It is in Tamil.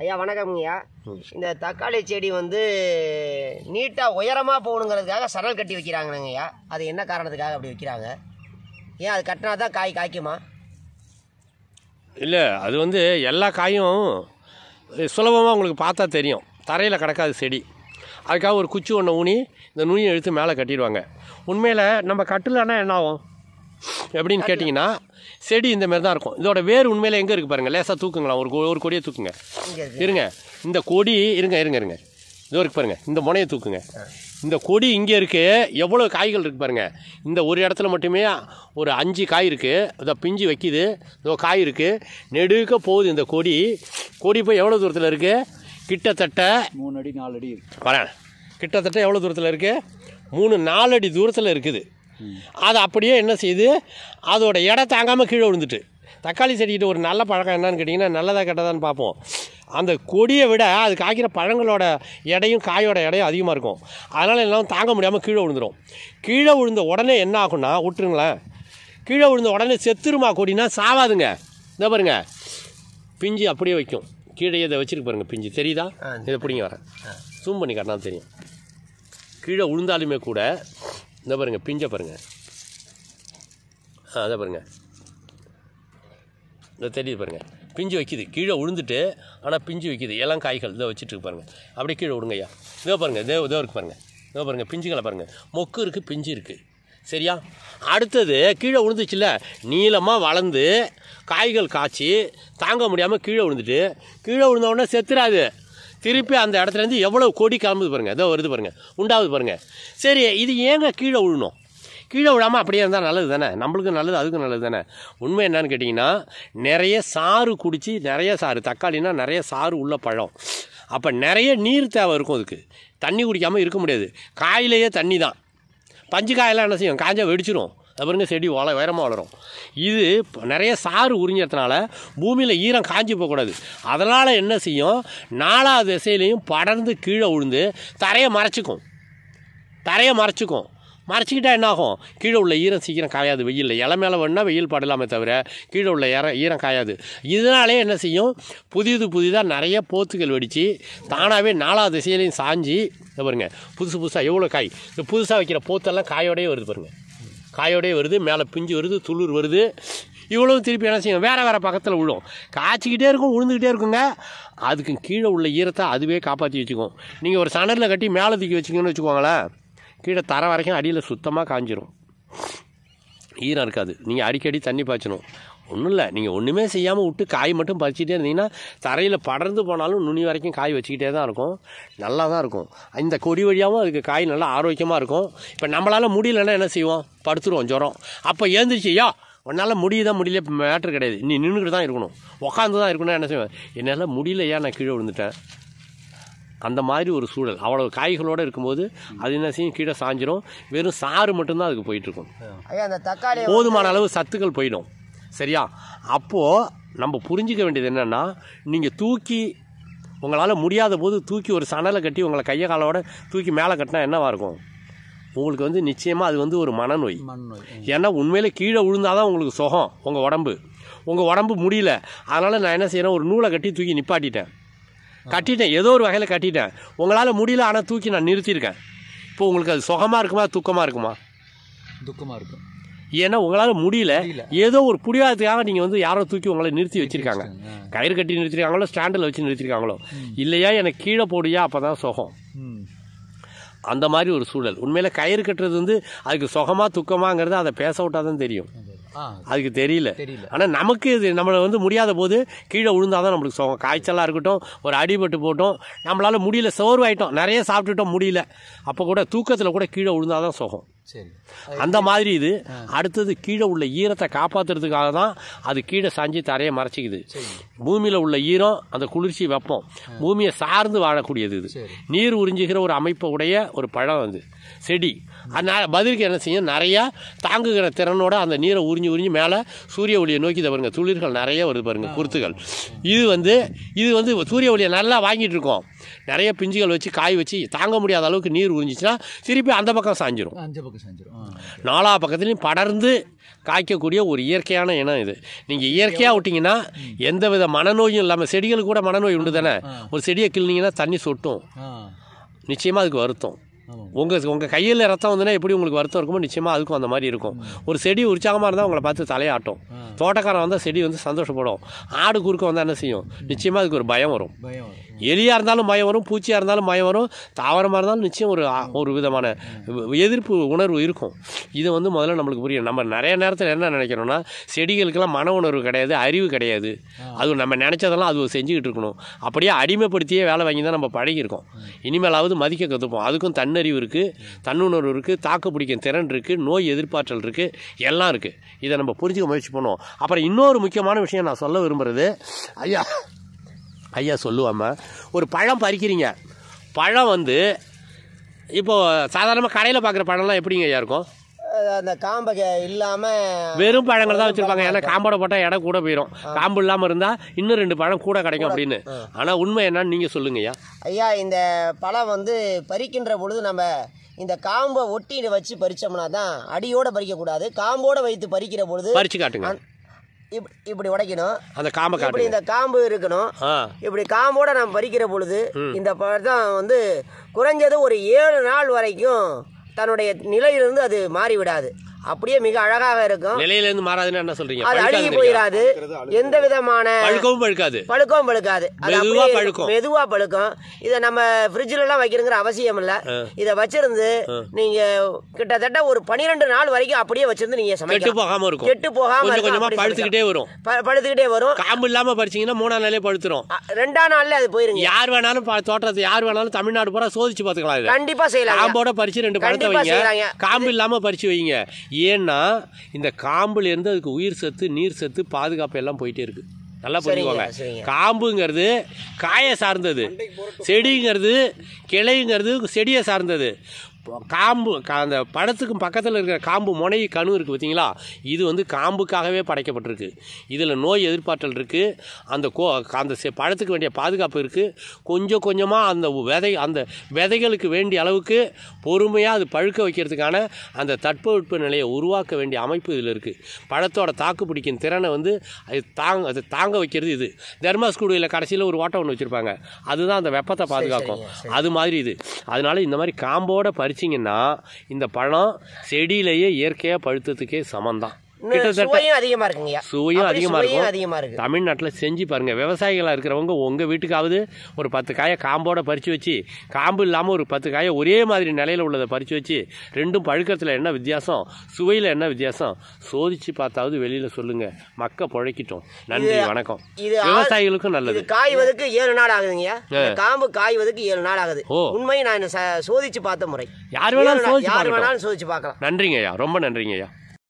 ஐயா ஐயா இந்த தக்காளி செடி வந்து நீட்டாக உயரமாக போகணுங்கிறதுக்காக சடல் கட்டி வைக்கிறாங்கங்கய்யா அது என்ன காரணத்துக்காக அப்படி வைக்கிறாங்க ஏன் அது கட்டினா தான் காய் காய்க்குமா இல்லை அது வந்து எல்லா காயும் சுலபமாக உங்களுக்கு பார்த்தா தெரியும் தரையில் கிடக்காது செடி அதுக்காக ஒரு குச்சி ஒன்று ஊனி இந்த நுனியை எடுத்து மேலே கட்டிடுவாங்க உண்மையில் நம்ம கட்டலன்னா என்ன ஆகும் எப்படின்னு கேட்டிங்கன்னா செடி இந்த மாதிரி தான் இருக்கும் இதோட வேர் உண்மையில் எங்கே இருக்குது பாருங்கள் லேசாக தூக்குங்களா ஒரு ஒரு கொடியை தூக்குங்க இருங்க இந்த கொடி இருங்க இருங்க இருங்க இதோ இருக்கு பாருங்கள் இந்த முனையை தூக்குங்க இந்த கொடி இங்கே இருக்குது எவ்வளோ காய்கள் இருக்குது பாருங்கள் இந்த ஒரு இடத்துல மட்டுமே ஒரு அஞ்சு காய் இருக்குது இதை பிஞ்சு வைக்கிது இதோ காய் இருக்குது நெடுக்க போகுது இந்த கொடி கொடி போய் எவ்வளோ தூரத்தில் இருக்குது கிட்டத்தட்ட மூணு அடி நாலு அடி வரேன் கிட்டத்தட்ட எவ்வளோ தூரத்தில் இருக்குது மூணு நாலு அடி தூரத்தில் இருக்குது அது அப்படியே என்ன செய்யுது அதோட இடம் தாங்காமல் கீழே விழுந்துட்டு தக்காளி செடிக்கிட்ட ஒரு நல்ல பழக்கம் என்னன்னு கேட்டிங்கன்னா நல்லதாக கெட்டதான்னு பார்ப்போம் அந்த கொடியை விட அது காய்க்கிற பழங்களோட எடையும் காயோட எடையும் அதிகமாக இருக்கும் அதனால் எல்லாம் தாங்க முடியாமல் கீழே விழுந்துடும் கீழே விழுந்த உடனே என்ன ஆகும்னா விட்டுருங்களேன் கீழே விழுந்த உடனே செத்துருமா கொடினா சாவாதுங்க இந்த பாருங்க பிஞ்சு அப்படியே வைக்கும் கீழே இதை வச்சுருக்கு பாருங்கள் பிஞ்சு தெரியுதா இதை பிடிங்க வரேன் ஜூம் பண்ணி காட்டினா தெரியும் கீழே விழுந்தாலுமே கூட இந்த பாருங்கள் பிஞ்சை பாருங்கள் ஆ அதை பாருங்கள் இதை தெரியுது பாருங்கள் பிஞ்சு வைக்கிது கீழே விழுந்துட்டு ஆனால் பிஞ்சு வைக்கிது எல்லாம் காய்கள் இதை வச்சுட்டு பாருங்க அப்படியே கீழே விடுங்க ஐயா இதோ பாருங்கள் இதோ இதோ இருக்குது பாருங்கள் இதோ பாருங்கள் பிஞ்சுகளை பாருங்கள் மொக்கு இருக்குது பிஞ்சு இருக்குது சரியா அடுத்தது கீழே விழுந்துச்சுல நீளமாக வளர்ந்து காய்கள் காய்ச்சி தாங்க முடியாமல் கீழே விழுந்துட்டு கீழே விழுந்தவுடனே செத்துறாது திருப்பி அந்த இடத்துலேருந்து எவ்வளோ கோடி கிளம்புது பாருங்கள் ஏதோ வருது பாருங்கள் உண்டாவது பாருங்கள் சரி இது ஏங்க கீழே விழணும் கீழே விழாமல் அப்படியே இருந்தால் நல்லது தானே நம்மளுக்கும் நல்லது அதுக்கும் நல்லது தானே உண்மை என்னன்னு கேட்டிங்கன்னா நிறைய சாறு குடித்து நிறைய சாறு தக்காளினா நிறைய சாறு உள்ள பழம் அப்போ நிறைய நீர் தேவை இருக்கும் அதுக்கு தண்ணி குடிக்காமல் இருக்க முடியாது காயிலேயே தண்ணி தான் பஞ்சு காயெல்லாம் என்ன செய்யும் காய்ச்சா வெடிச்சிடும் அது செடி வள உயரமாக வளரும் இது நிறைய சாறு உறிஞ்சதுனால பூமியில் ஈரம் காஞ்சி போகக்கூடாது அதனால் என்ன செய்யும் நாலாவது திசையிலையும் படர்ந்து கீழே உழுந்து தரையை மறைச்சிக்கும் தரையை மறைச்சிக்கும் என்ன என்னாகும் கீழே உள்ள ஈரம் சீக்கிரம் காயாது வெயில் இலை மேலே வேணால் வெயில் படலாமே தவிர கீழே உள்ள இற ஈரம் காயாது இதனாலே என்ன செய்யும் புதிது புதிதாக நிறைய போத்துக்கள் வெடித்து தானாகவே நாலாவது திசையிலையும் சாஞ்சி பாருங்கள் புதுசு புதுசாக எவ்வளோ காய் இந்த புதுசாக வைக்கிற போத்தெல்லாம் காயோடையே வருது பாருங்கள் காயோடே வருது மேலே பிஞ்சு வருது துளிர் வருது இவ்வளவு திருப்பி என்ன செய்யும் வேறு வேறு பக்கத்தில் உள்ளோம் காய்ச்சிக்கிட்டே இருக்கும் உழுந்துக்கிட்டே இருக்குங்க அதுக்கு கீழே உள்ள ஈரத்தை அதுவே காப்பாற்றி வச்சுக்கும் நீங்கள் ஒரு சணலில் கட்டி மேலே தூக்கி வச்சிங்கன்னு வச்சுக்கோங்களேன் கீழே தர வரைக்கும் அடியில் சுத்தமாக காஞ்சிரும் ஈரம் இருக்காது நீங்கள் அடிக்கடி தண்ணி பாய்ச்சணும் ஒன்றும் இல்லை நீங்கள் ஒன்றுமே செய்யாமல் விட்டு காய் மட்டும் பறிச்சுட்டே இருந்தீங்கன்னா தரையில் படர்ந்து போனாலும் நுனி வரைக்கும் காய் வச்சுக்கிட்டே தான் இருக்கும் நல்லா தான் இருக்கும் இந்த கொடி வழியாகவும் அதுக்கு காய் நல்லா ஆரோக்கியமாக இருக்கும் இப்போ நம்மளால் முடியலன்னா என்ன செய்வோம் படுத்துருவோம் ஜுரம் அப்போ ஏந்திரிச்சியா உன்னால் முடியுதா முடியல இப்போ மேட்ரு கிடையாது நீ நின்றுக்கிட்டு தான் இருக்கணும் உக்காந்து தான் இருக்கணும் என்ன செய்வேன் என்னால் முடியல ஏன் நான் கீழே விழுந்துட்டேன் அந்த மாதிரி ஒரு சூழல் அவ்வளோ காய்களோடு இருக்கும்போது அது என்ன செய்யும் கீழே சாஞ்சிரும் வெறும் சாறு மட்டும்தான் அதுக்கு போயிட்டுருக்கும் போதுமான அளவு சத்துக்கள் போயிடும் சரியா அப்போது நம்ம புரிஞ்சிக்க வேண்டியது என்னென்னா நீங்கள் தூக்கி உங்களால் முடியாத போது தூக்கி ஒரு சணலை கட்டி உங்களை கையை காலோட தூக்கி மேலே கட்டினா என்னவாக இருக்கும் உங்களுக்கு வந்து நிச்சயமாக அது வந்து ஒரு மனநோய் ஏன்னா உண்மையிலே கீழே விழுந்தால் தான் உங்களுக்கு சுகம் உங்கள் உடம்பு உங்கள் உடம்பு முடியல அதனால் நான் என்ன செய்கிறேன் ஒரு நூலை கட்டி தூக்கி நிப்பாட்டிட்டேன் கட்டிட்டேன் ஏதோ ஒரு வகையில் கட்டிட்டேன் உங்களால் முடியல ஆனால் தூக்கி நான் நிறுத்தியிருக்கேன் இப்போ உங்களுக்கு அது சுகமாக இருக்குமா துக்கமாக இருக்குமா துக்கமாக இருக்கும் ஏன்னா உங்களால் முடியல ஏதோ ஒரு புடிவாதத்துக்காக நீங்கள் வந்து யாரோ தூக்கி உங்களை நிறுத்தி வச்சுருக்காங்க கயிறு கட்டி நிறுத்திருக்காங்களோ ஸ்டாண்டில் வச்சு நிறுத்திருக்காங்களோ இல்லையா எனக்கு கீழே போடியா அப்போ தான் சுகம் அந்த மாதிரி ஒரு சூழல் உண்மையில் கயிறு கட்டுறது வந்து அதுக்கு சுகமாக துக்கமாங்கிறது அதை பேச விட்டால் தான் தெரியும் அதுக்கு தெரியல ஆனால் நமக்கு இது நம்மளை வந்து முடியாத போது கீழே விழுந்தால் தான் நம்மளுக்கு சுகம் காய்ச்சலாக இருக்கட்டும் ஒரு அடிபட்டு போட்டோம் நம்மளால் முடியல சோர்வாயிட்டோம் நிறைய சாப்பிட்டுட்டோம் முடியல அப்போ கூட தூக்கத்தில் கூட கீழே விழுந்தால் தான் சுகம் சரி அந்த மாதிரி இது அடுத்தது கீழே உள்ள ஈரத்தை காப்பாற்றுறதுக்காக தான் அது கீழே சாஞ்சி தரையை மறைச்சிக்குது பூமியில் உள்ள ஈரம் அந்த குளிர்ச்சி வெப்பம் பூமியை சார்ந்து வாழக்கூடியது இது நீர் உறிஞ்சுகிற ஒரு அமைப்பை உடைய ஒரு பழம் அது செடி அதனால் பதிலுக்கு என்ன செய்யும் நிறையா தாங்குகிற திறனோட அந்த நீரை உறிஞ்சி உறிஞ்சி மேலே சூரிய ஒளியை நோக்கி பாருங்கள் துளிர்கள் நிறைய வருது பாருங்கள் குருத்துகள் இது வந்து இது வந்து சூரிய ஒளியை நல்லா வாங்கிட்டு இருக்கோம் நிறைய பிஞ்சுகள் வச்சு காய் வச்சு தாங்க முடியாத அளவுக்கு நீர் உறிஞ்சிச்சுன்னா திருப்பி அந்த பக்கம் சாஞ்சிரும் அந்த பக்கம் சாஞ்சிரும் நாலா பக்கத்துலையும் படர்ந்து காய்க்கக்கூடிய ஒரு இயற்கையான இனம் இது நீங்கள் இயற்கையாக விட்டிங்கன்னா எந்த வித மனநோயும் இல்லாமல் செடிகளுக்கு கூட மனநோய் உண்டு தானே ஒரு செடியை கிள்னிங்கன்னா தண்ணி சொட்டும் நிச்சயமாக அதுக்கு வருத்தம் உங்கள் உங்கள் கையில் ரத்தம் வந்துன்னா எப்படி உங்களுக்கு வருத்தம் இருக்குமோ நிச்சயமாக அதுக்கும் அந்த மாதிரி இருக்கும் ஒரு செடி உற்சாகமாக இருந்தால் உங்களை பார்த்து தலையாட்டும் தோட்டக்காரன் வந்தால் செடி வந்து சந்தோஷப்படும் ஆடு குறுக்க வந்தால் என்ன செய்யும் நிச்சயமாக அதுக்கு ஒரு பயம் வரும் எலியாக இருந்தாலும் பயம் வரும் பூச்சியாக இருந்தாலும் பயம் வரும் தாவரமாக இருந்தாலும் நிச்சயம் ஒரு ஒரு விதமான எதிர்ப்பு உணர்வு இருக்கும் இது வந்து முதல்ல நம்மளுக்கு புரியும் நம்ம நிறைய நேரத்தில் என்ன நினைக்கிறோன்னா செடிகளுக்கெல்லாம் மன உணர்வு கிடையாது அறிவு கிடையாது அது நம்ம நினச்சதெல்லாம் அது செஞ்சுக்கிட்டு இருக்கணும் அப்படியே அடிமைப்படுத்தியே வேலை வாங்கி தான் நம்ம பழகியிருக்கோம் இனிமேலாவது மதிக்க கற்றுப்போம் அதுக்கும் தண்ணி நுண்ணறிவு இருக்குது தன்னுணர்வு இருக்குது தாக்கு பிடிக்கும் திறன் இருக்குது நோய் எதிர்பார்த்தல் இருக்குது எல்லாம் இருக்குது இதை நம்ம புரிஞ்சுக்க முயற்சி பண்ணுவோம் அப்புறம் இன்னொரு முக்கியமான விஷயம் நான் சொல்ல விரும்புகிறது ஐயா ஐயா சொல்லுவாம ஒரு பழம் பறிக்கிறீங்க பழம் வந்து இப்போது சாதாரணமாக கடையில் பார்க்குற பழம்லாம் எப்படிங்க ஐயா இருக்கும் அந்த காம்பை இல்லாமல் வெறும் பழங்கள் தான் வச்சுருப்பாங்க ஏன்னா காம்போட போட்டால் இடம் கூட போயிடும் காம்பு இல்லாமல் இருந்தால் இன்னும் ரெண்டு பழம் கூட கிடைக்கும் அப்படின்னு ஆனால் உண்மை என்னன்னு நீங்கள் சொல்லுங்க ஐயா ஐயா இந்த பழம் வந்து பறிக்கின்ற பொழுது நம்ம இந்த காம்பை ஒட்டிட்டு வச்சு பறிச்சோம்னா தான் அடியோட பறிக்கக்கூடாது காம்போட வைத்து பறிக்கிற பொழுது பறிச்சு காட்டுங்க இப்படி இப்படி உடைக்கணும் அந்த காம்பை இப்படி இந்த காம்பு இருக்கணும் இப்படி காம்போட நம்ம பறிக்கிற பொழுது இந்த பழம் வந்து குறைஞ்சது ஒரு ஏழு நாள் வரைக்கும் தன்னுடைய நிலையிலிருந்து அது மாறிவிடாது அப்படியே மிக அழகாக இருக்கும் நிலையில இருந்து மாறாதுன்னு என்ன சொல்றீங்க அது அழுகி போயிடாது எந்த விதமான பழுக்கவும் பழுக்காது பழுக்கவும் பழுக்காது மெதுவா பழுக்கும் மெதுவா பழுக்கும் இதை நம்ம ஃப்ரிட்ஜில் எல்லாம் வைக்கணுங்கிற அவசியம் இல்ல இதை வச்சிருந்து நீங்க கிட்டத்தட்ட ஒரு பனிரெண்டு நாள் வரைக்கும் அப்படியே வச்சிருந்து நீங்க சமைக்க போகாம இருக்கும் கெட்டு போகாம கொஞ்சமா பழுத்துக்கிட்டே வரும் பழுத்துக்கிட்டே வரும் காம்பு இல்லாம பறிச்சீங்கன்னா மூணாம் நாளே பழுத்துரும் ரெண்டாம் நாள்ல அது போயிருங்க யார் வேணாலும் தோட்டத்தை யார் வேணாலும் தமிழ்நாடு பூரா சோதிச்சு பாத்துக்கலாம் கண்டிப்பா செய்யலாம் காம்போட பறிச்சு ரெண்டு பழத்தை வைங்க காம்பு இல்லாம பறிச்சு வைங்க ஏன்னா இந்த காம்புலேருந்து அதுக்கு உயிர் சத்து நீர் சத்து பாதுகாப்பு எல்லாம் போயிட்டே இருக்குது நல்லா புரிஞ்சுக்கோங்க காம்புங்கிறது காயை சார்ந்தது செடிங்கிறது கிளைங்கிறது செடியை சார்ந்தது காம்பு அந்த படத்துக்கும் பக்கத்தில் இருக்கிற காம்பு முனை கணு இருக்குது பார்த்தீங்களா இது வந்து காம்புக்காகவே படைக்கப்பட்டிருக்கு இதில் நோய் எதிர்பார்த்தல் இருக்குது அந்த கோ அந்த பழத்துக்கு வேண்டிய பாதுகாப்பு இருக்குது கொஞ்சம் கொஞ்சமாக அந்த விதை அந்த விதைகளுக்கு வேண்டிய அளவுக்கு பொறுமையாக அது பழுக்க வைக்கிறதுக்கான அந்த தட்பவெட்ப நிலையை உருவாக்க வேண்டிய அமைப்பு இதில் இருக்குது பழத்தோட தாக்கு பிடிக்கும் திறனை வந்து அது தாங்க அது தாங்க வைக்கிறது இது தர்மாஸ்குடியில் கடைசியில் ஒரு ஓட்டம் ஒன்று வச்சுருப்பாங்க அதுதான் அந்த வெப்பத்தை பாதுகாக்கும் அது மாதிரி இது அதனால் இந்த மாதிரி காம்போட பறி பறிச்சிங்கன்னா இந்த பழம் செடியிலேயே இயற்கையாக பழுத்ததுக்கே சமந்தான் சுவையும் அதிகமா சுவையும் அதிகமா இருக்கும் அதிகமா இருக்கு தமிழ்நாட்டில் செஞ்சு பாருங்க விவசாயிகளாக இருக்கிறவங்க உங்க வீட்டுக்காவது ஒரு பத்து காயை காம்போட பறிச்சு வச்சு காம்பு இல்லாமல் ஒரு பத்து காயை ஒரே மாதிரி நிலையில் உள்ளதை பறிச்சு வச்சு ரெண்டும் பழுக்கத்தில் என்ன வித்தியாசம் சுவையில் என்ன வித்தியாசம் சோதிச்சு பார்த்தாவது வெளியில சொல்லுங்க மக்க பொழைக்கிட்டோம் நன்றி வணக்கம் இது விவசாயிகளுக்கும் நல்லது காய்வதற்கு ஏழு நாள் ஆகுதுங்க காம்பு காய்வதற்கு ஏழு நாள் ஆகுது உண்மையை நான் சோதிச்சு பார்த்த முறை யார் வேணாலும் யார் வேணாலும் சோதிச்சு பார்க்கலாம் நன்றிங்கய்யா ரொம்ப நன்றிங்கய்யா